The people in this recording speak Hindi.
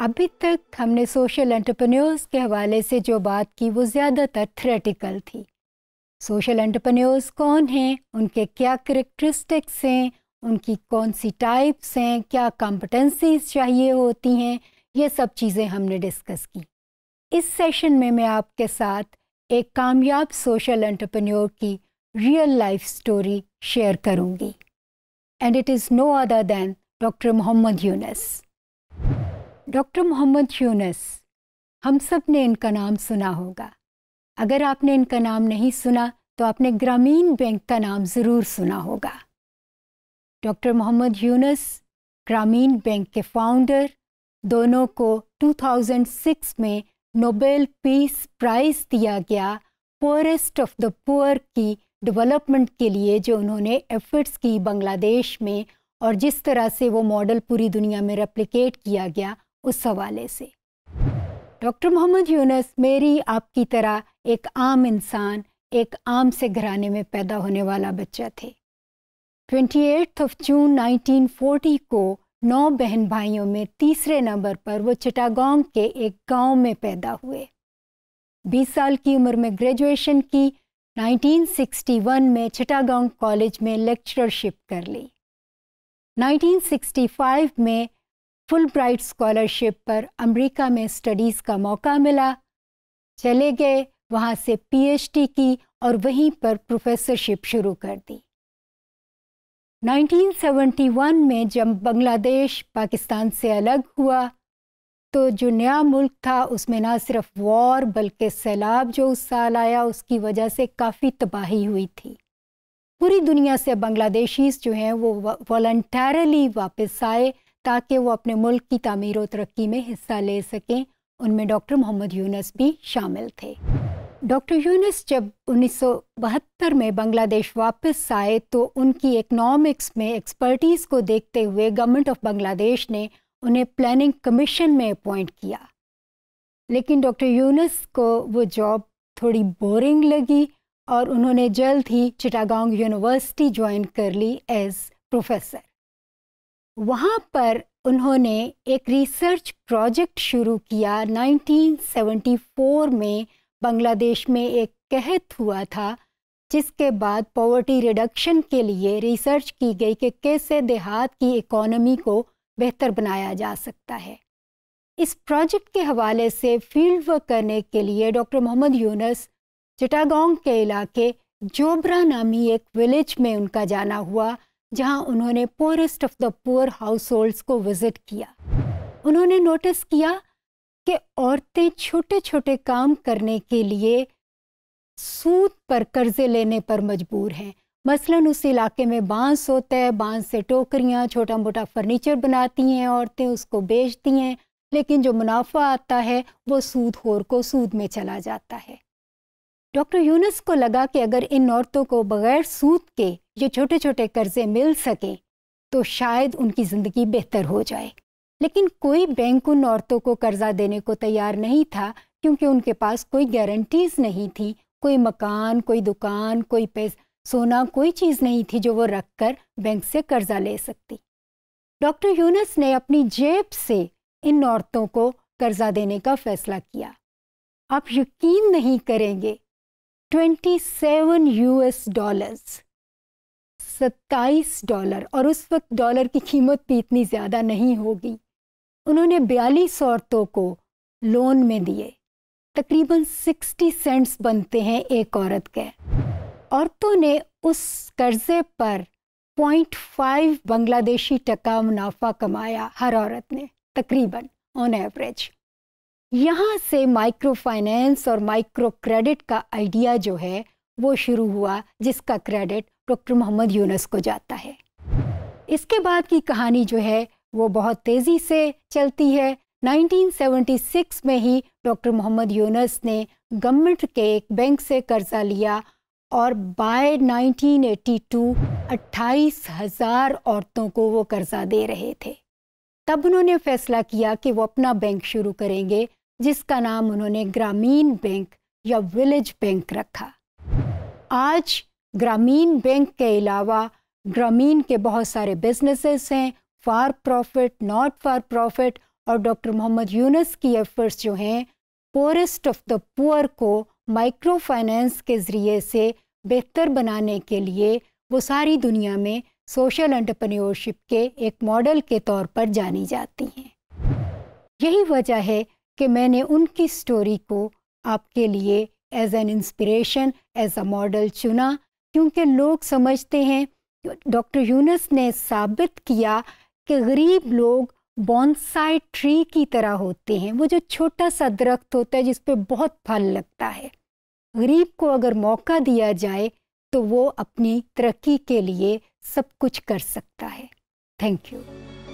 अभी तक हमने सोशल एंटरप्रेन्योर्स के हवाले से जो बात की वो ज़्यादातर थ्रेटिकल थी सोशल एंटरप्रेन्योर्स कौन हैं उनके क्या करेक्टरिस्टिक्स हैं उनकी कौन सी टाइप्स हैं क्या कॉम्पिटेंसीज चाहिए होती हैं ये सब चीज़ें हमने डिस्कस की इस सेशन में मैं आपके साथ एक कामयाब सोशल एंटरप्रेन्योर की रियल लाइफ स्टोरी शेयर करूंगी and it is no other than doctor Mohammad Yunus doctor Mohammad Yunus हम सब ने इनका नाम सुना होगा अगर आपने इनका नाम नहीं सुना तो आपने ग्रामीण बैंक का नाम ज़रूर सुना होगा डॉक्टर मोहम्मद यूनस ग्रामीण बैंक के फाउंडर दोनों को 2006 में नोबेल पीस प्राइज़ दिया गया पोरेस्ट ऑफ द पुअर की डेवलपमेंट के लिए जो उन्होंने एफर्ट्स की बांग्लादेश में और जिस तरह से वो मॉडल पूरी दुनिया में रेप्लिकेट किया गया उस हवाले से डॉक्टर मोहम्मद यूनस मेरी आपकी तरह एक आम इंसान एक आम से घराने में पैदा होने वाला बच्चा थे एट्थ ऑफ जून 1940 को नौ बहन भाइयों में तीसरे नंबर पर वो चिटागोंग के एक गांव में पैदा हुए 20 साल की उम्र में ग्रेजुएशन की 1961 में चिटागोंग कॉलेज में लेक्चरशिप कर ली 1965 में फुल ब्राइट स्कॉलरशिप पर अमेरिका में स्टडीज़ का मौका मिला चले गए वहाँ से पीएचडी की और वहीं पर प्रोफेसरशिप शुरू कर दी 1971 में जब बांग्लादेश पाकिस्तान से अलग हुआ तो जो नया मुल्क था उसमें ना सिर्फ वॉर बल्कि सैलाब जो उस साल आया उसकी वजह से काफ़ी तबाही हुई थी पूरी दुनिया से बांग्लादेशीज जो हैं वो वॉल्टरली वापस आए ताकि वो अपने मुल्क की तमीर व तरक्की में हिस्सा ले सकें उनमें डॉक्टर मोहम्मद यूनस भी शामिल थे डॉक्टर यूनस जब 1972 में बांग्लादेश वापस आए तो उनकी इकनॉमिक्स में एक्सपर्टीज़ को देखते हुए गवर्नमेंट ऑफ बांग्लादेश ने उन्हें प्लानिंग कमीशन में अपॉइंट किया लेकिन डॉक्टर यूनस को वो जॉब थोड़ी बोरिंग लगी और उन्होंने जल्द ही चिटागोंग यूनिवर्सिटी ज्वाइन कर ली एज प्रोफेसर वहाँ पर उन्होंने एक रिसर्च प्रोजेक्ट शुरू किया 1974 में बांग्लादेश में एक कहत हुआ था जिसके बाद पॉवर्टी रिडक्शन के लिए रिसर्च की गई कि कैसे देहात की इकोनॉमी को बेहतर बनाया जा सकता है इस प्रोजेक्ट के हवाले से फील्ड वर्क करने के लिए डॉक्टर मोहम्मद यूनस चटागोंग के इलाके जोबरा नामी एक विलेज में उनका जाना हुआ जहां उन्होंने poorest of the poor household को विजिट किया उन्होंने नोटिस किया कि औरतें छोटे छोटे काम करने के लिए सूद पर कर्जे लेने पर मजबूर हैं मसलन उस इलाके में बांस होता है बांस से टोकरियाँ छोटा मोटा फर्नीचर बनाती हैं औरतें उसको बेचती हैं लेकिन जो मुनाफा आता है वो सूद खोर को सूद में चला जाता है डॉक्टर यूनस को लगा कि अगर इन औरतों को बगैर सूद के ये छोटे छोटे कर्जे मिल सकें तो शायद उनकी ज़िंदगी बेहतर हो जाए लेकिन कोई बैंक उन औरतों को कर्जा देने को तैयार नहीं था क्योंकि उनके पास कोई गारंटीज नहीं थी कोई मकान कोई दुकान कोई पैसा सोना कोई चीज़ नहीं थी जो वो रख कर बैंक से कर्जा ले सकती डॉक्टर यूनस ने अपनी जेब से इन औरतों को कर्जा देने का फैसला किया आप यकीन नहीं करेंगे 27 यूएस डॉलर्स 27 डॉलर और उस वक्त डॉलर की कीमत भी इतनी ज़्यादा नहीं होगी उन्होंने बयालीस औरतों को लोन में दिए तकरीबन 60 सेंट्स बनते हैं एक औरत के औरतों ने उस कर्ज़े पर 0.5 बांग्लादेशी टका मुनाफा कमाया हर औरत ने तकरीबन ऑन एवरेज यहाँ से माइक्रो फाइनेंस और माइक्रो क्रेडिट का आइडिया जो है वो शुरू हुआ जिसका क्रेडिट डॉक्टर मोहम्मद यूनस को जाता है इसके बाद की कहानी जो है वो बहुत तेज़ी से चलती है 1976 में ही डॉक्टर मोहम्मद यूनस ने गवर्नमेंट के एक बैंक से कर्जा लिया और बाय 1982 अट्ठाईस हज़ार औरतों को वो कर्जा दे रहे थे तब उन्होंने फैसला किया कि वो अपना बैंक शुरू करेंगे जिसका नाम उन्होंने ग्रामीण बैंक या विलेज बैंक रखा आज ग्रामीण बैंक के अलावा ग्रामीण के बहुत सारे बिजनेसेस हैं for profit not for profit और डॉक्टर मोहम्मद यूनस की एफर्ट्स जो हैं पोरेस्ट ऑफ द पुअर को माइक्रो फाइनेंस के ज़रिए से बेहतर बनाने के लिए वो सारी दुनिया में सोशल एंटरप्रेन्योरशिप के एक मॉडल के तौर पर जानी जाती हैं यही वजह है कि मैंने उनकी स्टोरी को आपके लिए as an inspiration as a model चुना क्योंकि लोग समझते हैं डॉक्टर यूनस ने साबित किया कि गरीब लोग बॉन्साई ट्री की तरह होते हैं वो जो छोटा सा दरख्त होता है जिस पे बहुत फल लगता है गरीब को अगर मौका दिया जाए तो वो अपनी तरक्की के लिए सब कुछ कर सकता है थैंक यू